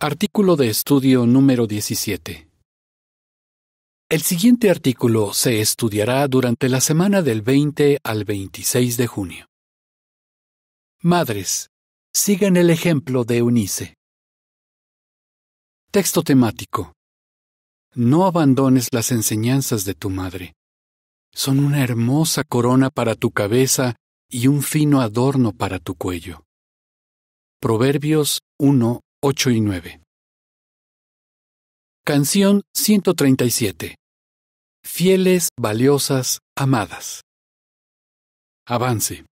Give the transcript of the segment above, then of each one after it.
Artículo de estudio número 17. El siguiente artículo se estudiará durante la semana del 20 al 26 de junio. Madres, sigan el ejemplo de Eunice. Texto temático. No abandones las enseñanzas de tu madre. Son una hermosa corona para tu cabeza y un fino adorno para tu cuello. Proverbios 1, 8 y 9. Canción 137. Fieles, valiosas, amadas. Avance.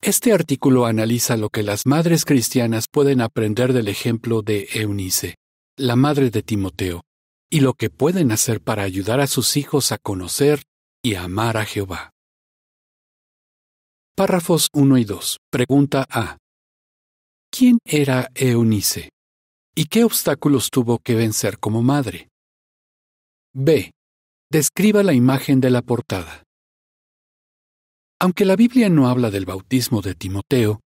Este artículo analiza lo que las madres cristianas pueden aprender del ejemplo de Eunice, la madre de Timoteo, y lo que pueden hacer para ayudar a sus hijos a conocer y amar a Jehová. Párrafos 1 y 2. Pregunta A. ¿Quién era Eunice? ¿Y qué obstáculos tuvo que vencer como madre? B. Describa la imagen de la portada. Aunque la Biblia no habla del bautismo de Timoteo,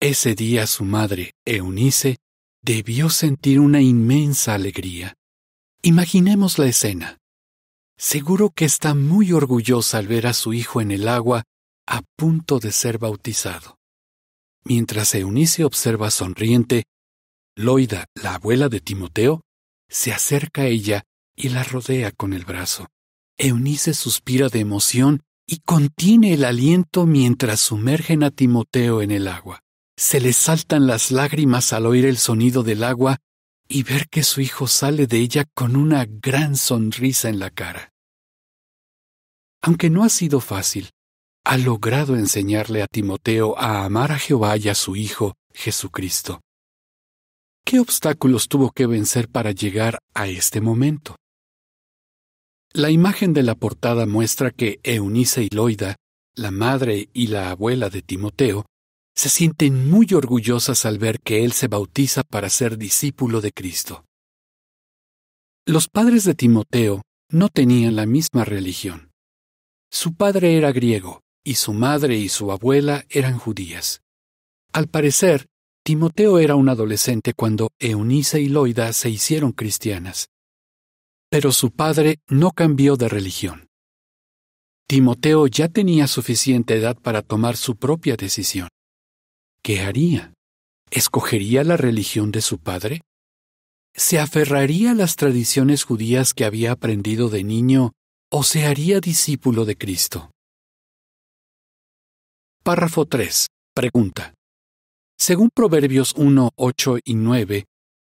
ese día su madre, Eunice, debió sentir una inmensa alegría. Imaginemos la escena. Seguro que está muy orgullosa al ver a su hijo en el agua a punto de ser bautizado. Mientras Eunice observa sonriente, Loida, la abuela de Timoteo, se acerca a ella y la rodea con el brazo. Eunice suspira de emoción y contiene el aliento mientras sumergen a Timoteo en el agua. Se le saltan las lágrimas al oír el sonido del agua y ver que su hijo sale de ella con una gran sonrisa en la cara. Aunque no ha sido fácil, ha logrado enseñarle a Timoteo a amar a Jehová y a su Hijo, Jesucristo. ¿Qué obstáculos tuvo que vencer para llegar a este momento? La imagen de la portada muestra que Eunice y Loida, la madre y la abuela de Timoteo, se sienten muy orgullosas al ver que él se bautiza para ser discípulo de Cristo. Los padres de Timoteo no tenían la misma religión. Su padre era griego, y su madre y su abuela eran judías. Al parecer, Timoteo era un adolescente cuando Eunice y Loida se hicieron cristianas. Pero su padre no cambió de religión. Timoteo ya tenía suficiente edad para tomar su propia decisión. ¿Qué haría? ¿Escogería la religión de su padre? ¿Se aferraría a las tradiciones judías que había aprendido de niño o se haría discípulo de Cristo? Párrafo 3. Pregunta. Según Proverbios 1, 8 y 9,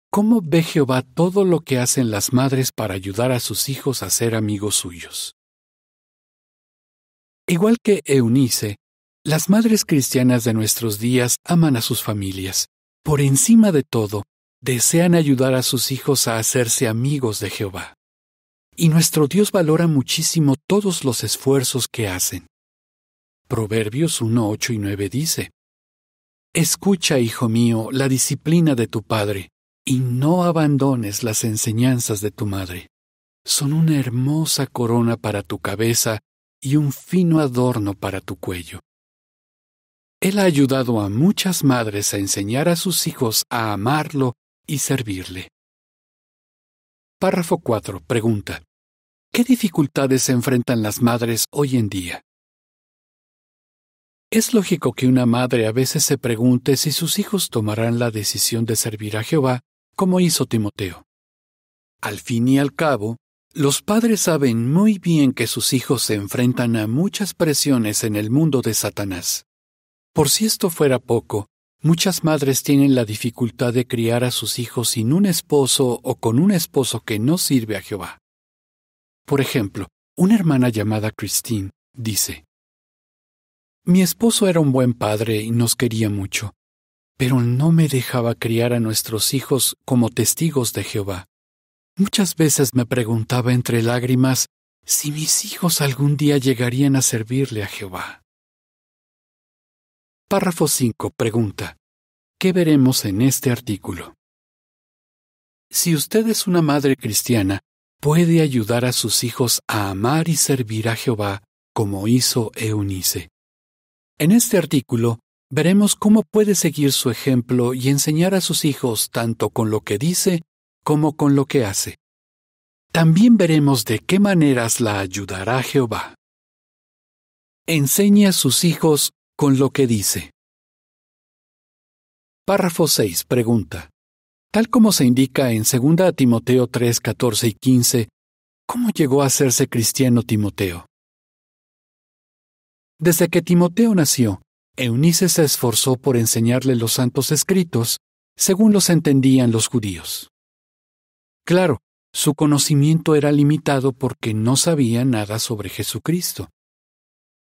¿cómo ve Jehová todo lo que hacen las madres para ayudar a sus hijos a ser amigos suyos? Igual que Eunice, las madres cristianas de nuestros días aman a sus familias. Por encima de todo, desean ayudar a sus hijos a hacerse amigos de Jehová. Y nuestro Dios valora muchísimo todos los esfuerzos que hacen. Proverbios 1, 8 y 9 dice, Escucha, hijo mío, la disciplina de tu padre, y no abandones las enseñanzas de tu madre. Son una hermosa corona para tu cabeza y un fino adorno para tu cuello. Él ha ayudado a muchas madres a enseñar a sus hijos a amarlo y servirle. Párrafo 4. Pregunta. ¿Qué dificultades se enfrentan las madres hoy en día? Es lógico que una madre a veces se pregunte si sus hijos tomarán la decisión de servir a Jehová, como hizo Timoteo. Al fin y al cabo, los padres saben muy bien que sus hijos se enfrentan a muchas presiones en el mundo de Satanás. Por si esto fuera poco, muchas madres tienen la dificultad de criar a sus hijos sin un esposo o con un esposo que no sirve a Jehová. Por ejemplo, una hermana llamada Christine dice, mi esposo era un buen padre y nos quería mucho, pero no me dejaba criar a nuestros hijos como testigos de Jehová. Muchas veces me preguntaba entre lágrimas si mis hijos algún día llegarían a servirle a Jehová. Párrafo 5. Pregunta. ¿Qué veremos en este artículo? Si usted es una madre cristiana, puede ayudar a sus hijos a amar y servir a Jehová como hizo Eunice. En este artículo veremos cómo puede seguir su ejemplo y enseñar a sus hijos tanto con lo que dice como con lo que hace. También veremos de qué maneras la ayudará Jehová. Enseña a sus hijos con lo que dice. Párrafo 6. Pregunta. Tal como se indica en 2 Timoteo 3, 14 y 15, ¿cómo llegó a hacerse cristiano Timoteo? Desde que Timoteo nació, Eunice se esforzó por enseñarle los santos escritos, según los entendían los judíos. Claro, su conocimiento era limitado porque no sabía nada sobre Jesucristo.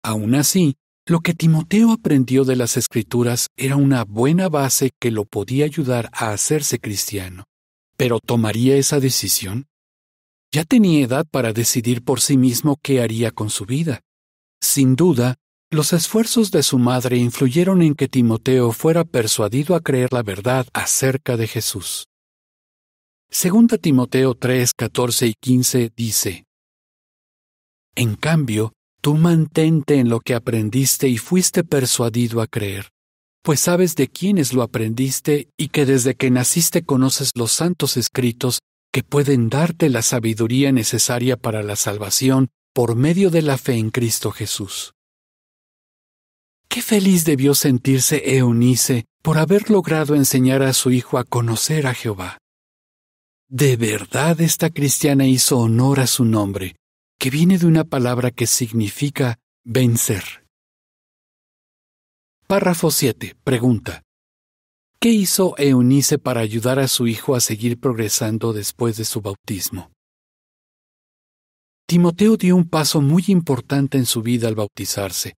Aún así, lo que Timoteo aprendió de las escrituras era una buena base que lo podía ayudar a hacerse cristiano. Pero ¿tomaría esa decisión? Ya tenía edad para decidir por sí mismo qué haría con su vida. Sin duda, los esfuerzos de su madre influyeron en que Timoteo fuera persuadido a creer la verdad acerca de Jesús. Segunda Timoteo 3, 14 y 15 dice, En cambio, tú mantente en lo que aprendiste y fuiste persuadido a creer, pues sabes de quiénes lo aprendiste y que desde que naciste conoces los santos escritos que pueden darte la sabiduría necesaria para la salvación por medio de la fe en Cristo Jesús. Qué feliz debió sentirse Eunice por haber logrado enseñar a su hijo a conocer a Jehová. De verdad esta cristiana hizo honor a su nombre, que viene de una palabra que significa vencer. Párrafo 7. Pregunta. ¿Qué hizo Eunice para ayudar a su hijo a seguir progresando después de su bautismo? Timoteo dio un paso muy importante en su vida al bautizarse,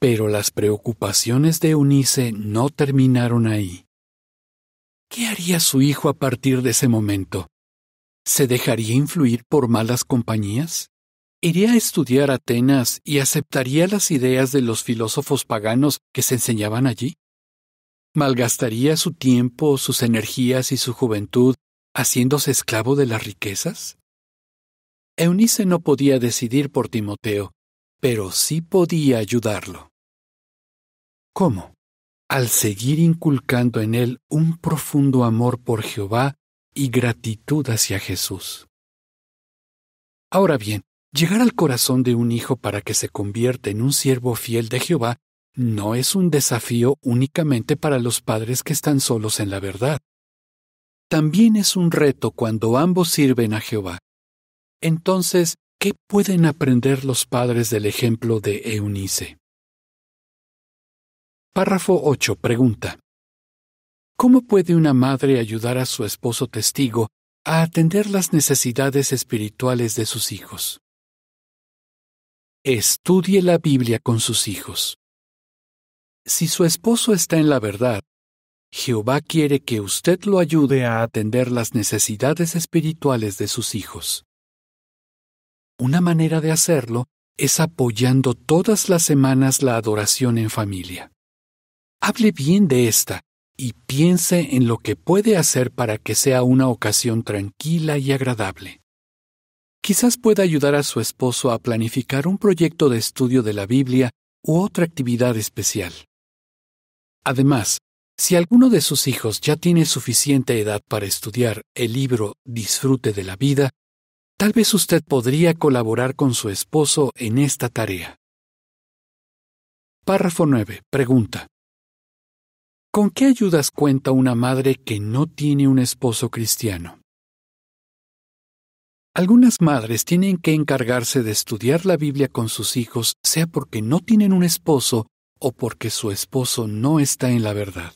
pero las preocupaciones de Eunice no terminaron ahí. ¿Qué haría su hijo a partir de ese momento? ¿Se dejaría influir por malas compañías? ¿Iría a estudiar a Atenas y aceptaría las ideas de los filósofos paganos que se enseñaban allí? ¿Malgastaría su tiempo, sus energías y su juventud haciéndose esclavo de las riquezas? Eunice no podía decidir por Timoteo, pero sí podía ayudarlo. ¿Cómo? Al seguir inculcando en él un profundo amor por Jehová y gratitud hacia Jesús. Ahora bien, llegar al corazón de un hijo para que se convierta en un siervo fiel de Jehová no es un desafío únicamente para los padres que están solos en la verdad. También es un reto cuando ambos sirven a Jehová. Entonces, ¿Qué pueden aprender los padres del ejemplo de Eunice? Párrafo 8. Pregunta. ¿Cómo puede una madre ayudar a su esposo testigo a atender las necesidades espirituales de sus hijos? Estudie la Biblia con sus hijos. Si su esposo está en la verdad, Jehová quiere que usted lo ayude a atender las necesidades espirituales de sus hijos. Una manera de hacerlo es apoyando todas las semanas la adoración en familia. Hable bien de esta y piense en lo que puede hacer para que sea una ocasión tranquila y agradable. Quizás pueda ayudar a su esposo a planificar un proyecto de estudio de la Biblia u otra actividad especial. Además, si alguno de sus hijos ya tiene suficiente edad para estudiar el libro Disfrute de la vida, Tal vez usted podría colaborar con su esposo en esta tarea. Párrafo 9. Pregunta. ¿Con qué ayudas cuenta una madre que no tiene un esposo cristiano? Algunas madres tienen que encargarse de estudiar la Biblia con sus hijos, sea porque no tienen un esposo o porque su esposo no está en la verdad.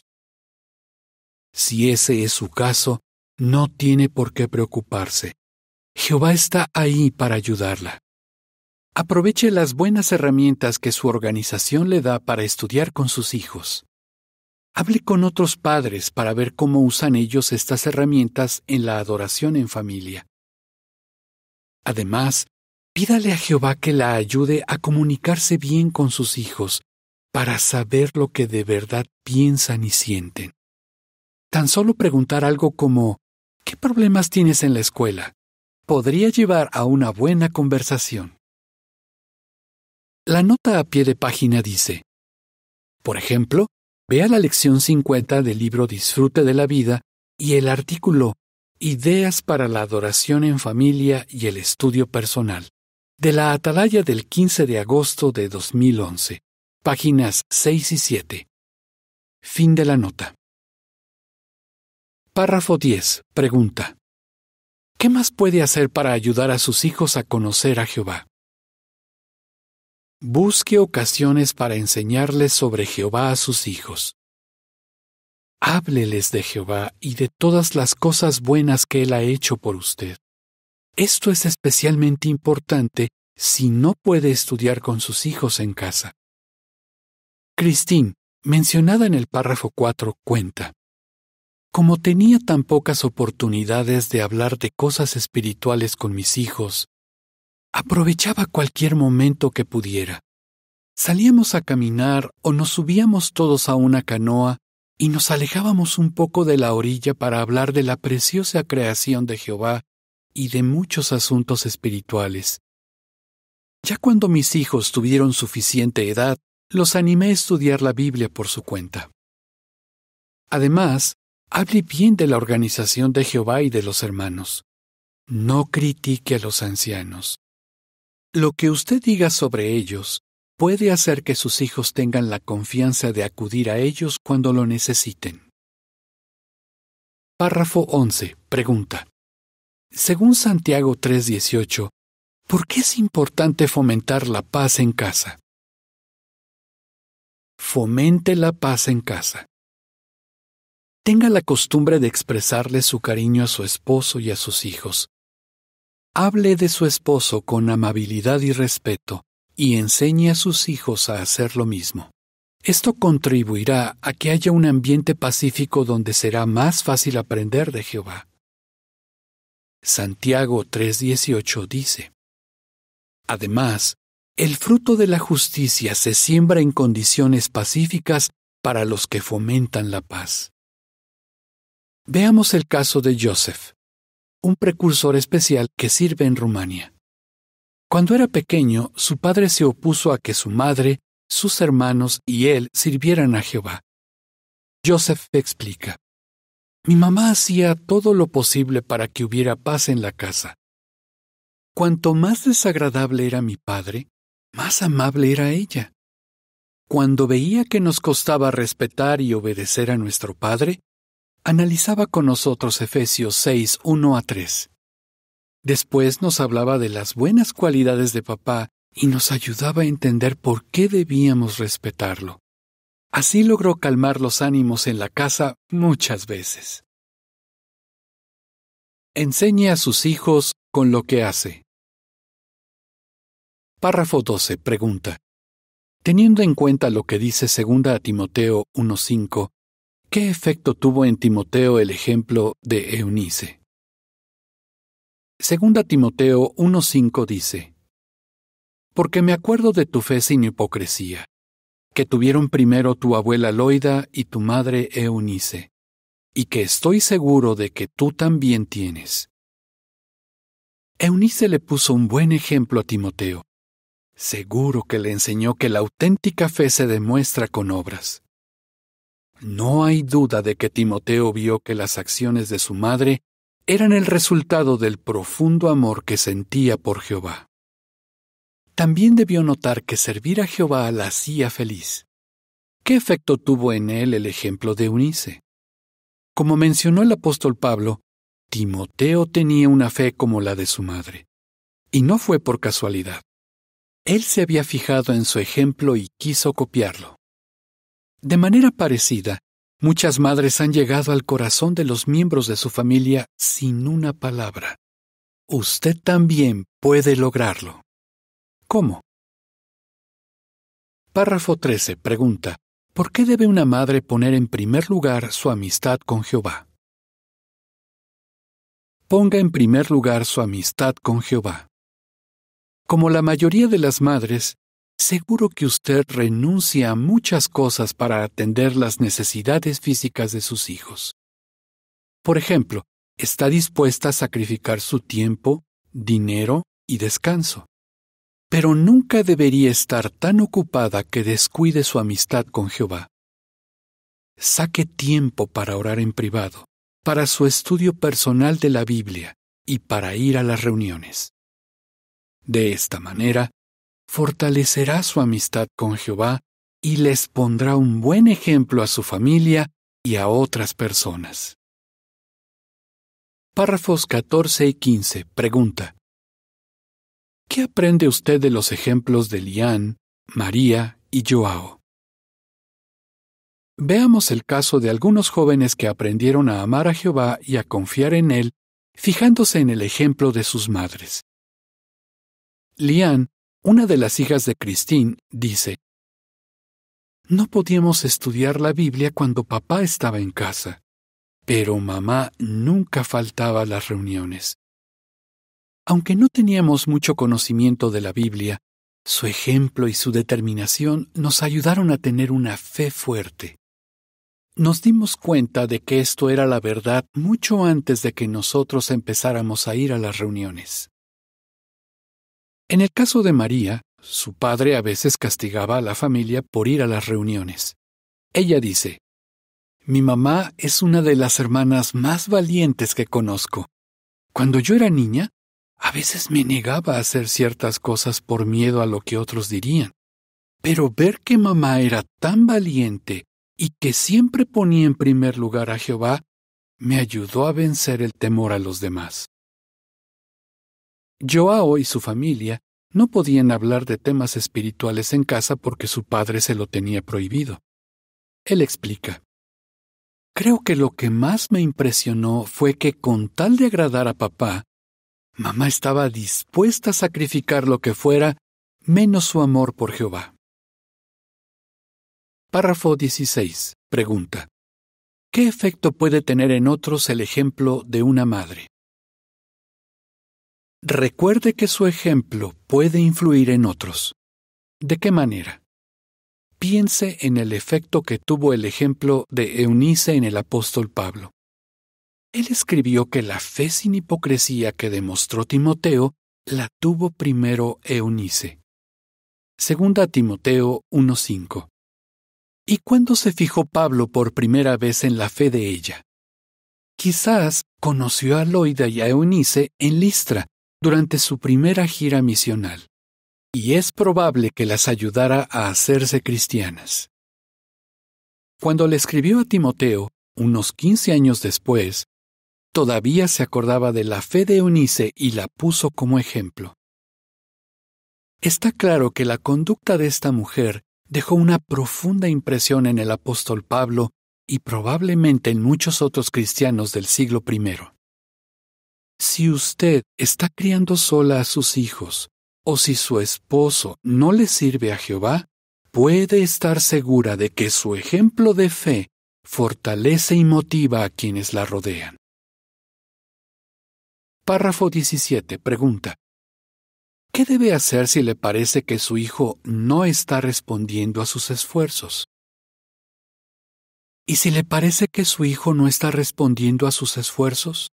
Si ese es su caso, no tiene por qué preocuparse. Jehová está ahí para ayudarla. Aproveche las buenas herramientas que su organización le da para estudiar con sus hijos. Hable con otros padres para ver cómo usan ellos estas herramientas en la adoración en familia. Además, pídale a Jehová que la ayude a comunicarse bien con sus hijos para saber lo que de verdad piensan y sienten. Tan solo preguntar algo como ¿Qué problemas tienes en la escuela? podría llevar a una buena conversación. La nota a pie de página dice, por ejemplo, vea la lección 50 del libro Disfrute de la vida y el artículo Ideas para la adoración en familia y el estudio personal, de la Atalaya del 15 de agosto de 2011, páginas 6 y 7. Fin de la nota. Párrafo 10. Pregunta. ¿Qué más puede hacer para ayudar a sus hijos a conocer a Jehová? Busque ocasiones para enseñarles sobre Jehová a sus hijos. Hábleles de Jehová y de todas las cosas buenas que Él ha hecho por usted. Esto es especialmente importante si no puede estudiar con sus hijos en casa. Cristín, mencionada en el párrafo 4, cuenta. Como tenía tan pocas oportunidades de hablar de cosas espirituales con mis hijos, aprovechaba cualquier momento que pudiera. Salíamos a caminar o nos subíamos todos a una canoa y nos alejábamos un poco de la orilla para hablar de la preciosa creación de Jehová y de muchos asuntos espirituales. Ya cuando mis hijos tuvieron suficiente edad, los animé a estudiar la Biblia por su cuenta. Además, Hable bien de la organización de Jehová y de los hermanos. No critique a los ancianos. Lo que usted diga sobre ellos puede hacer que sus hijos tengan la confianza de acudir a ellos cuando lo necesiten. Párrafo 11. Pregunta. Según Santiago 3:18, ¿por qué es importante fomentar la paz en casa? Fomente la paz en casa tenga la costumbre de expresarle su cariño a su esposo y a sus hijos. Hable de su esposo con amabilidad y respeto, y enseñe a sus hijos a hacer lo mismo. Esto contribuirá a que haya un ambiente pacífico donde será más fácil aprender de Jehová. Santiago 3:18 dice, Además, el fruto de la justicia se siembra en condiciones pacíficas para los que fomentan la paz. Veamos el caso de Joseph, un precursor especial que sirve en Rumania. Cuando era pequeño, su padre se opuso a que su madre, sus hermanos y él sirvieran a Jehová. Joseph explica, Mi mamá hacía todo lo posible para que hubiera paz en la casa. Cuanto más desagradable era mi padre, más amable era ella. Cuando veía que nos costaba respetar y obedecer a nuestro padre, analizaba con nosotros Efesios 6, 1 a 3. Después nos hablaba de las buenas cualidades de papá y nos ayudaba a entender por qué debíamos respetarlo. Así logró calmar los ánimos en la casa muchas veces. Enseñe a sus hijos con lo que hace. Párrafo 12. Pregunta. Teniendo en cuenta lo que dice segunda a Timoteo 1.5, ¿Qué efecto tuvo en Timoteo el ejemplo de Eunice? Segunda Timoteo 1.5 dice, Porque me acuerdo de tu fe sin hipocresía, que tuvieron primero tu abuela Loida y tu madre Eunice, y que estoy seguro de que tú también tienes. Eunice le puso un buen ejemplo a Timoteo. Seguro que le enseñó que la auténtica fe se demuestra con obras. No hay duda de que Timoteo vio que las acciones de su madre eran el resultado del profundo amor que sentía por Jehová. También debió notar que servir a Jehová la hacía feliz. ¿Qué efecto tuvo en él el ejemplo de Unice? Como mencionó el apóstol Pablo, Timoteo tenía una fe como la de su madre. Y no fue por casualidad. Él se había fijado en su ejemplo y quiso copiarlo. De manera parecida, muchas madres han llegado al corazón de los miembros de su familia sin una palabra. Usted también puede lograrlo. ¿Cómo? Párrafo 13. Pregunta. ¿Por qué debe una madre poner en primer lugar su amistad con Jehová? Ponga en primer lugar su amistad con Jehová. Como la mayoría de las madres, Seguro que usted renuncia a muchas cosas para atender las necesidades físicas de sus hijos. Por ejemplo, está dispuesta a sacrificar su tiempo, dinero y descanso. Pero nunca debería estar tan ocupada que descuide su amistad con Jehová. Saque tiempo para orar en privado, para su estudio personal de la Biblia y para ir a las reuniones. De esta manera, fortalecerá su amistad con Jehová y les pondrá un buen ejemplo a su familia y a otras personas. Párrafos 14 y 15. Pregunta. ¿Qué aprende usted de los ejemplos de Lián, María y Joao? Veamos el caso de algunos jóvenes que aprendieron a amar a Jehová y a confiar en Él, fijándose en el ejemplo de sus madres. Una de las hijas de Christine dice, No podíamos estudiar la Biblia cuando papá estaba en casa, pero mamá nunca faltaba a las reuniones. Aunque no teníamos mucho conocimiento de la Biblia, su ejemplo y su determinación nos ayudaron a tener una fe fuerte. Nos dimos cuenta de que esto era la verdad mucho antes de que nosotros empezáramos a ir a las reuniones. En el caso de María, su padre a veces castigaba a la familia por ir a las reuniones. Ella dice, Mi mamá es una de las hermanas más valientes que conozco. Cuando yo era niña, a veces me negaba a hacer ciertas cosas por miedo a lo que otros dirían. Pero ver que mamá era tan valiente y que siempre ponía en primer lugar a Jehová, me ayudó a vencer el temor a los demás. Joao y su familia no podían hablar de temas espirituales en casa porque su padre se lo tenía prohibido. Él explica. Creo que lo que más me impresionó fue que con tal de agradar a papá, mamá estaba dispuesta a sacrificar lo que fuera menos su amor por Jehová. Párrafo 16. Pregunta. ¿Qué efecto puede tener en otros el ejemplo de una madre? Recuerde que su ejemplo puede influir en otros. ¿De qué manera? Piense en el efecto que tuvo el ejemplo de Eunice en el apóstol Pablo. Él escribió que la fe sin hipocresía que demostró Timoteo la tuvo primero Eunice. Segunda Timoteo 1:5. ¿Y cuándo se fijó Pablo por primera vez en la fe de ella? Quizás conoció a Loida y a Eunice en Listra, durante su primera gira misional, y es probable que las ayudara a hacerse cristianas. Cuando le escribió a Timoteo, unos 15 años después, todavía se acordaba de la fe de Eunice y la puso como ejemplo. Está claro que la conducta de esta mujer dejó una profunda impresión en el apóstol Pablo y probablemente en muchos otros cristianos del siglo I. Si usted está criando sola a sus hijos, o si su esposo no le sirve a Jehová, puede estar segura de que su ejemplo de fe fortalece y motiva a quienes la rodean. Párrafo 17. Pregunta. ¿Qué debe hacer si le parece que su hijo no está respondiendo a sus esfuerzos? ¿Y si le parece que su hijo no está respondiendo a sus esfuerzos?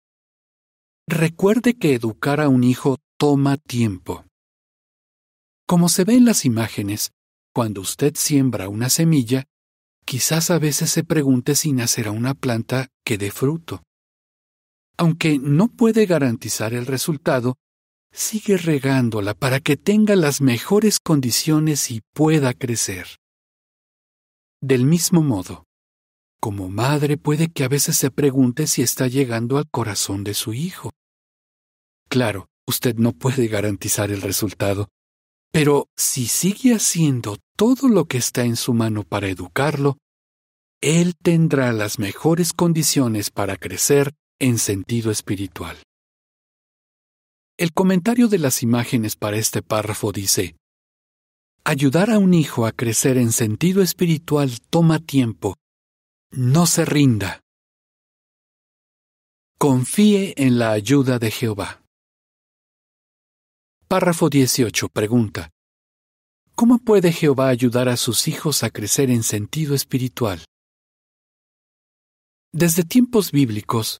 Recuerde que educar a un hijo toma tiempo. Como se ve en las imágenes, cuando usted siembra una semilla, quizás a veces se pregunte si nacerá una planta que dé fruto. Aunque no puede garantizar el resultado, sigue regándola para que tenga las mejores condiciones y pueda crecer. Del mismo modo, como madre puede que a veces se pregunte si está llegando al corazón de su hijo. Claro, usted no puede garantizar el resultado, pero si sigue haciendo todo lo que está en su mano para educarlo, él tendrá las mejores condiciones para crecer en sentido espiritual. El comentario de las imágenes para este párrafo dice, Ayudar a un hijo a crecer en sentido espiritual toma tiempo no se rinda. Confíe en la ayuda de Jehová. Párrafo 18. Pregunta. ¿Cómo puede Jehová ayudar a sus hijos a crecer en sentido espiritual? Desde tiempos bíblicos,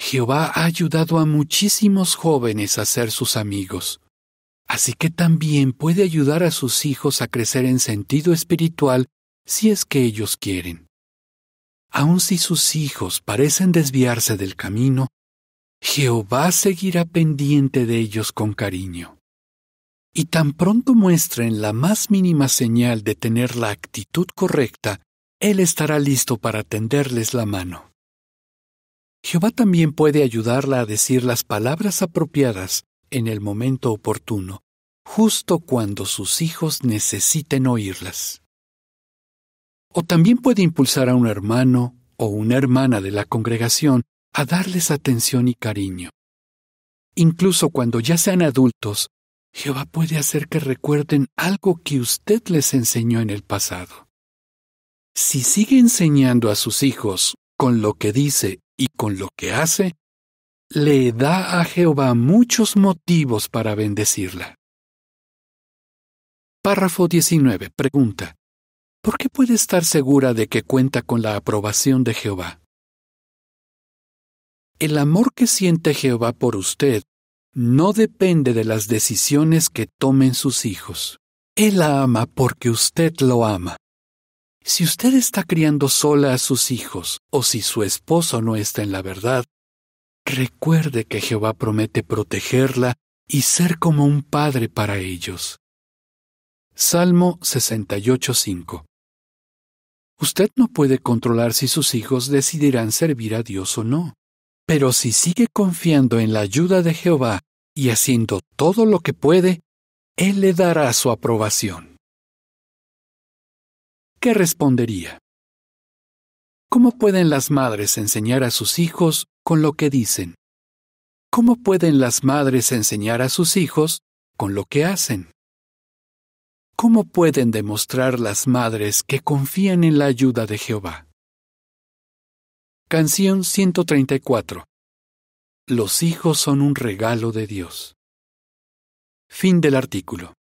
Jehová ha ayudado a muchísimos jóvenes a ser sus amigos, así que también puede ayudar a sus hijos a crecer en sentido espiritual si es que ellos quieren aun si sus hijos parecen desviarse del camino, Jehová seguirá pendiente de ellos con cariño. Y tan pronto muestren la más mínima señal de tener la actitud correcta, Él estará listo para tenderles la mano. Jehová también puede ayudarla a decir las palabras apropiadas en el momento oportuno, justo cuando sus hijos necesiten oírlas o también puede impulsar a un hermano o una hermana de la congregación a darles atención y cariño. Incluso cuando ya sean adultos, Jehová puede hacer que recuerden algo que usted les enseñó en el pasado. Si sigue enseñando a sus hijos con lo que dice y con lo que hace, le da a Jehová muchos motivos para bendecirla. Párrafo 19. Pregunta. ¿por qué puede estar segura de que cuenta con la aprobación de Jehová? El amor que siente Jehová por usted no depende de las decisiones que tomen sus hijos. Él la ama porque usted lo ama. Si usted está criando sola a sus hijos o si su esposo no está en la verdad, recuerde que Jehová promete protegerla y ser como un padre para ellos. Salmo 68.5 Usted no puede controlar si sus hijos decidirán servir a Dios o no. Pero si sigue confiando en la ayuda de Jehová y haciendo todo lo que puede, Él le dará su aprobación. ¿Qué respondería? ¿Cómo pueden las madres enseñar a sus hijos con lo que dicen? ¿Cómo pueden las madres enseñar a sus hijos con lo que hacen? ¿Cómo pueden demostrar las madres que confían en la ayuda de Jehová? Canción 134 Los hijos son un regalo de Dios. Fin del artículo.